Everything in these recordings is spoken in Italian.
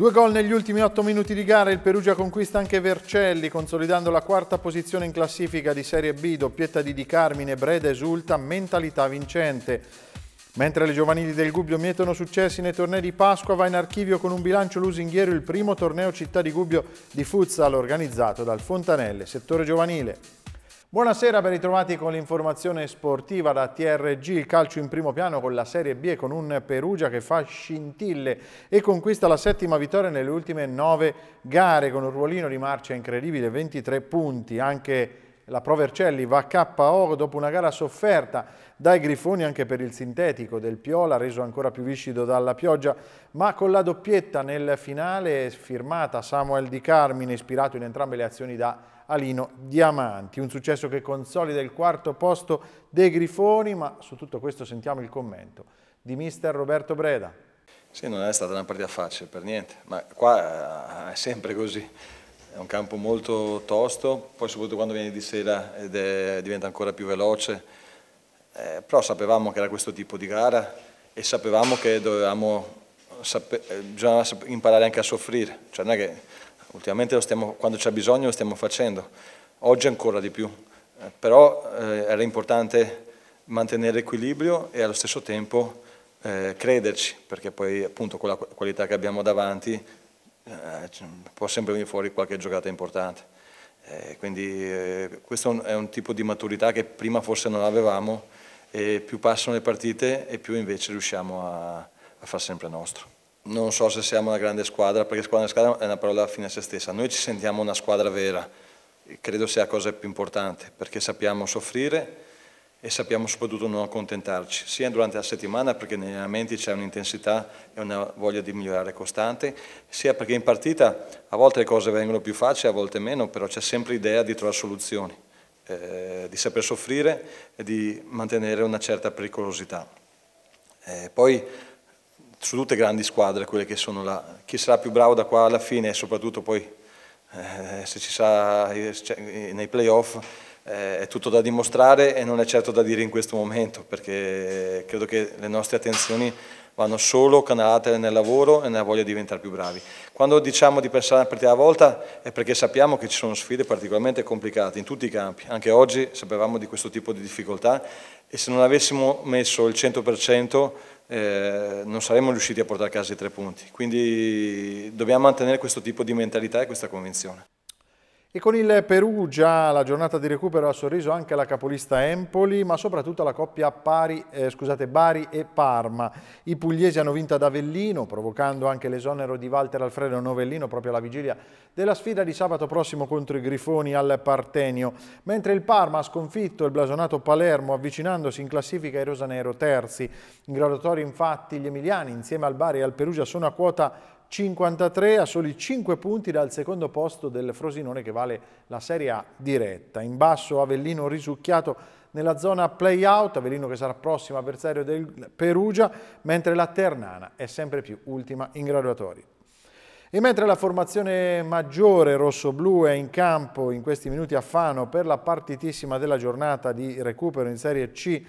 Due gol negli ultimi otto minuti di gara, il Perugia conquista anche Vercelli, consolidando la quarta posizione in classifica di Serie B, doppietta di Di Carmine, Breda esulta, mentalità vincente. Mentre le giovanili del Gubbio mietono successi nei tornei di Pasqua, va in archivio con un bilancio lusinghiero il primo torneo città di Gubbio di futsal organizzato dal Fontanelle, settore giovanile. Buonasera, ben ritrovati con l'informazione sportiva da TRG, il calcio in primo piano con la Serie B e con un Perugia che fa scintille e conquista la settima vittoria nelle ultime nove gare con un ruolino di marcia incredibile, 23 punti, anche la Provercelli va a KO dopo una gara sofferta dai grifoni anche per il sintetico del Piola, reso ancora più viscido dalla pioggia, ma con la doppietta nel finale firmata Samuel Di Carmine, ispirato in entrambe le azioni da Alino Diamanti. Un successo che consolida il quarto posto dei Grifoni, ma su tutto questo sentiamo il commento di mister Roberto Breda. Sì, non è stata una partita facile per niente, ma qua eh, è sempre così. È un campo molto tosto, poi soprattutto quando viene di sera ed è, diventa ancora più veloce. Eh, però sapevamo che era questo tipo di gara e sapevamo che dovevamo sape, eh, imparare anche a soffrire. Cioè non è che ultimamente stiamo, quando c'è bisogno lo stiamo facendo, oggi ancora di più, eh, però eh, era importante mantenere equilibrio e allo stesso tempo eh, crederci, perché poi appunto con la qualità che abbiamo davanti eh, può sempre venire fuori qualche giocata importante. Eh, quindi eh, questo è un tipo di maturità che prima forse non avevamo e più passano le partite e più invece riusciamo a, a far sempre nostro non so se siamo una grande squadra, perché squadra, squadra è una parola fine a se stessa, noi ci sentiamo una squadra vera, credo sia la cosa più importante, perché sappiamo soffrire e sappiamo soprattutto non accontentarci, sia durante la settimana perché negli allenamenti c'è un'intensità e una voglia di migliorare costante, sia perché in partita a volte le cose vengono più facili, a volte meno, però c'è sempre l'idea di trovare soluzioni, eh, di saper soffrire e di mantenere una certa pericolosità. Eh, poi su tutte grandi squadre, quelle che sono là. Chi sarà più bravo da qua alla fine e soprattutto poi eh, se ci sarà cioè, nei playoff eh, è tutto da dimostrare e non è certo da dire in questo momento perché credo che le nostre attenzioni vanno solo canalate nel lavoro e nella voglia di diventare più bravi. Quando diciamo di pensare a partita alla volta è perché sappiamo che ci sono sfide particolarmente complicate in tutti i campi, anche oggi sapevamo di questo tipo di difficoltà e se non avessimo messo il 100% eh, non saremmo riusciti a portare a casa i tre punti. Quindi dobbiamo mantenere questo tipo di mentalità e questa convinzione. E con il Perugia la giornata di recupero ha sorriso anche la capolista Empoli, ma soprattutto la coppia Pari, eh, scusate, Bari e Parma. I pugliesi hanno vinto ad Avellino, provocando anche l'esonero di Walter Alfredo Novellino proprio alla vigilia della sfida di sabato prossimo contro i Grifoni al Partenio, mentre il Parma ha sconfitto il blasonato Palermo avvicinandosi in classifica ai Rosanero terzi. In graduatorio infatti gli emiliani insieme al Bari e al Perugia sono a quota 53 a soli 5 punti dal secondo posto del Frosinone che vale la Serie A diretta. In basso Avellino risucchiato nella zona play-out, Avellino che sarà prossimo avversario del Perugia, mentre la Ternana è sempre più ultima in graduatoria. E mentre la formazione maggiore rosso-blu è in campo in questi minuti a Fano per la partitissima della giornata di recupero in Serie C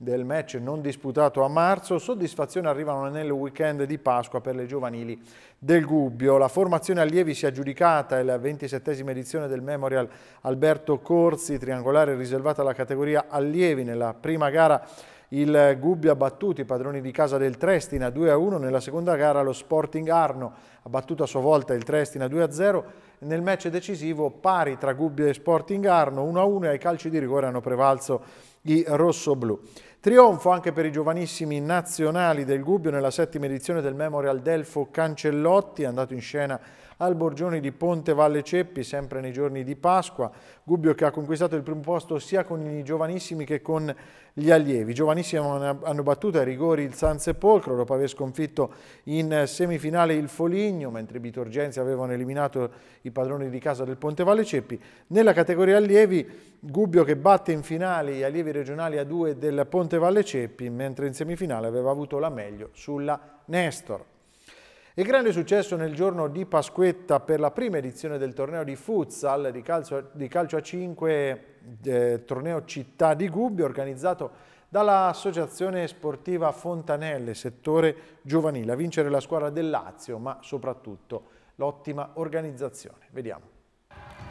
del match non disputato a marzo, soddisfazione arrivano nel weekend di Pasqua per le giovanili del Gubbio. La formazione allievi si è aggiudicata la 27 edizione del Memorial Alberto Corsi, triangolare riservata alla categoria allievi nella prima gara il Gubbio ha battuto i padroni di casa del Trestina 2-1, nella seconda gara lo Sporting Arno ha battuto a sua volta il Trestina 2-0, nel match decisivo pari tra Gubbio e Sporting Arno 1-1 e ai calci di rigore hanno prevalso i rossoblù. Trionfo anche per i giovanissimi nazionali del Gubbio nella settima edizione del Memorial Delfo Cancellotti, andato in scena al Borgioni di Ponte Valle Ceppi, sempre nei giorni di Pasqua. Gubbio che ha conquistato il primo posto sia con i giovanissimi che con gli allievi. I giovanissimi hanno battuto ai rigori il San Sepolcro dopo aver sconfitto in semifinale il Foligno, mentre i Bitorgenzi avevano eliminato i padroni di casa del Ponte Valle Ceppi. Nella categoria allievi Gubbio che batte in finale gli allievi regionali a 2 del Ponte Valle Ceppi, mentre in semifinale aveva avuto la meglio sulla Nestor. E grande successo nel giorno di Pasquetta per la prima edizione del torneo di futsal di calcio, di calcio a 5, eh, torneo Città di Gubbio, organizzato dall'Associazione Sportiva Fontanelle, settore giovanile, a vincere la squadra del Lazio, ma soprattutto l'ottima organizzazione. Vediamo.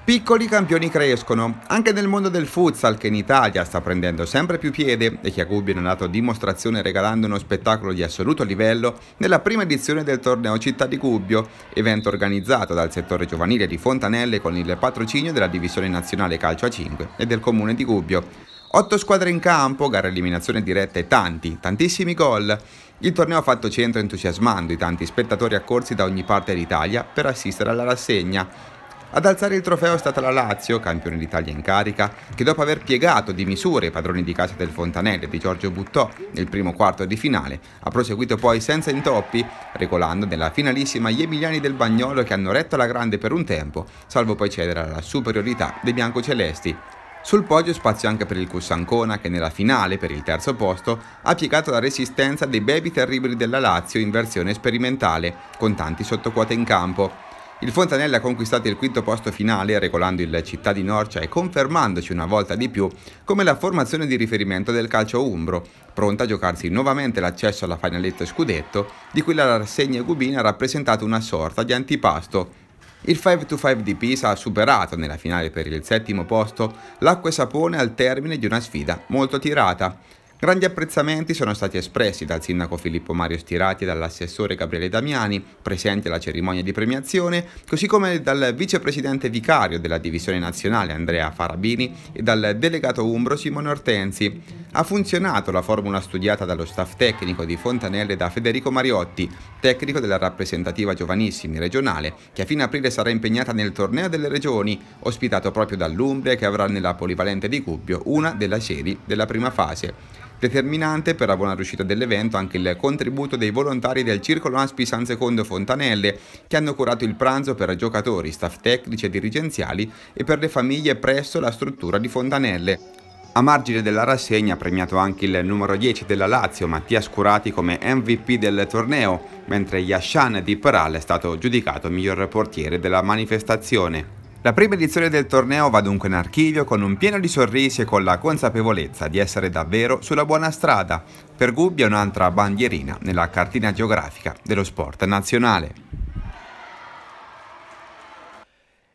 Piccoli campioni crescono, anche nel mondo del futsal che in Italia sta prendendo sempre più piede e che a Chiagubbio ha dato dimostrazione regalando uno spettacolo di assoluto livello nella prima edizione del torneo Città di Gubbio, evento organizzato dal settore giovanile di Fontanelle con il patrocinio della divisione nazionale calcio a 5 e del comune di Gubbio. Otto squadre in campo, gara eliminazione diretta e tanti, tantissimi gol. Il torneo ha fatto centro entusiasmando i tanti spettatori accorsi da ogni parte d'Italia per assistere alla rassegna. Ad alzare il trofeo è stata la Lazio, campione d'Italia in carica, che dopo aver piegato di misure i padroni di casa del Fontanelle e di Giorgio Buttò nel primo quarto di finale, ha proseguito poi senza intoppi, regolando nella finalissima gli emiliani del Bagnolo che hanno retto la grande per un tempo, salvo poi cedere alla superiorità dei biancocelesti. Sul podio spazio anche per il Cussancona che nella finale, per il terzo posto, ha piegato la resistenza dei baby terribili della Lazio in versione sperimentale, con tanti sottoquote in campo. Il Fontanella ha conquistato il quinto posto finale, regolando il Città di Norcia e confermandoci una volta di più come la formazione di riferimento del calcio umbro, pronta a giocarsi nuovamente l'accesso alla finaletta scudetto, di cui la rassegna Gubina ha rappresentato una sorta di antipasto il 5-5 di Pisa ha superato nella finale per il settimo posto l'acqua e sapone al termine di una sfida molto tirata. Grandi apprezzamenti sono stati espressi dal sindaco Filippo Mario Stirati e dall'assessore Gabriele Damiani, presente alla cerimonia di premiazione, così come dal vicepresidente vicario della divisione nazionale Andrea Farabini e dal delegato umbro Simone Ortensi ha funzionato la formula studiata dallo staff tecnico di Fontanelle da Federico Mariotti, tecnico della rappresentativa giovanissimi regionale, che a fine aprile sarà impegnata nel torneo delle regioni, ospitato proprio dall'Umbria che avrà nella polivalente di Gubbio una delle sedi della prima fase. Determinante per la buona riuscita dell'evento anche il contributo dei volontari del Circolo Aspi San Secondo Fontanelle, che hanno curato il pranzo per giocatori, staff tecnici e dirigenziali e per le famiglie presso la struttura di Fontanelle. A margine della rassegna ha premiato anche il numero 10 della Lazio, Mattia Scurati, come MVP del torneo, mentre Yashan Di Peral è stato giudicato miglior portiere della manifestazione. La prima edizione del torneo va dunque in archivio con un pieno di sorrisi e con la consapevolezza di essere davvero sulla buona strada. Per Gubbia un'altra bandierina nella cartina geografica dello sport nazionale.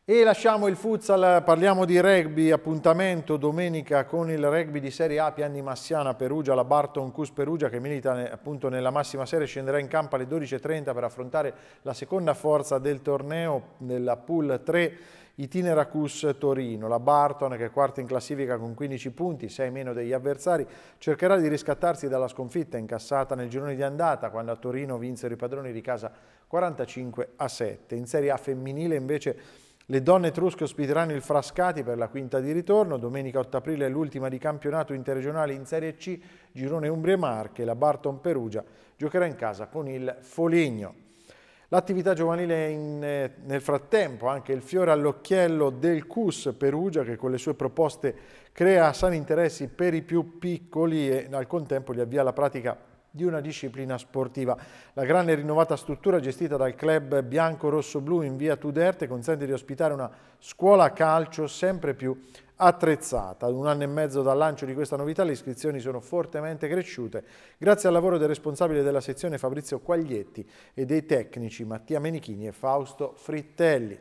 E lasciamo il futsal, parliamo di rugby, appuntamento domenica con il rugby di Serie A Pianni Massiana Perugia, la Barton Cus Perugia che milita appunto nella massima serie scenderà in campo alle 12.30 per affrontare la seconda forza del torneo nella Pool 3 Itineracus Torino. La Barton, che è quarta in classifica con 15 punti, 6 meno degli avversari, cercherà di riscattarsi dalla sconfitta incassata nel girone di andata, quando a Torino vinsero i padroni di casa 45 a 7. In Serie A femminile invece le donne etrusche ospiteranno il Frascati per la quinta di ritorno, domenica 8 aprile è l'ultima di campionato interregionale in Serie C, girone Umbria Marche, la Barton Perugia giocherà in casa con il Foligno. L'attività giovanile in, eh, nel frattempo, anche il fiore all'occhiello del CUS Perugia che con le sue proposte crea sani interessi per i più piccoli e al contempo gli avvia la pratica di una disciplina sportiva. La grande e rinnovata struttura gestita dal club bianco-rosso-blu in via Tuderte consente di ospitare una scuola calcio sempre più attrezzata. Un anno e mezzo dal lancio di questa novità le iscrizioni sono fortemente cresciute grazie al lavoro del responsabile della sezione Fabrizio Quaglietti e dei tecnici Mattia Menichini e Fausto Frittelli.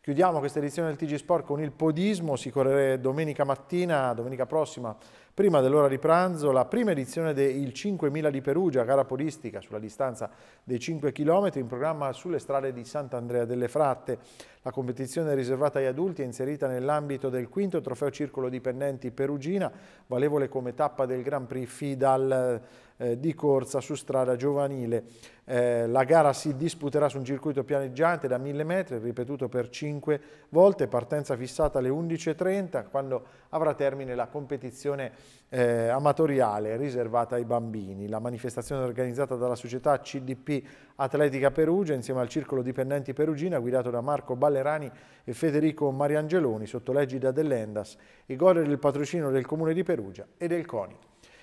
Chiudiamo questa edizione del TG Sport con il podismo, si correrà domenica mattina, domenica prossima prima dell'ora di pranzo la prima edizione del 5.000 di Perugia, gara podistica sulla distanza dei 5 km in programma sulle strade di Sant'Andrea delle Fratte. La competizione riservata agli adulti è inserita nell'ambito del quinto trofeo Circolo Dipendenti Perugina, valevole come tappa del Grand Prix FIDAL eh, di corsa su strada giovanile. Eh, la gara si disputerà su un circuito pianeggiante da 1000 metri, ripetuto per 5 volte, partenza fissata alle 11.30, quando avrà termine la competizione eh, amatoriale riservata ai bambini. La manifestazione organizzata dalla società CDP Atletica Perugia insieme al Circolo Dipendenti Perugina guidato da Marco Ballerani e Federico Mariangeloni sotto l'egida dell'Endas e gode del patrocino del Comune di Perugia e del CONI.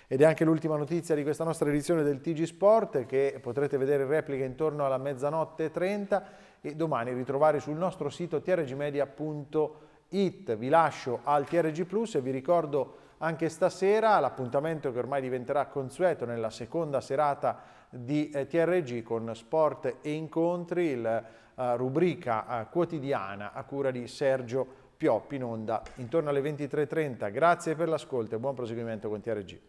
Ed è anche l'ultima notizia di questa nostra edizione del TG Sport che potrete vedere in replica intorno alla mezzanotte 30 e domani ritrovare sul nostro sito trgmedia.com It, vi lascio al TRG Plus e vi ricordo anche stasera l'appuntamento che ormai diventerà consueto nella seconda serata di eh, TRG con sport e incontri, la eh, rubrica eh, quotidiana a cura di Sergio Pioppi in onda intorno alle 23.30. Grazie per l'ascolto e buon proseguimento con TRG.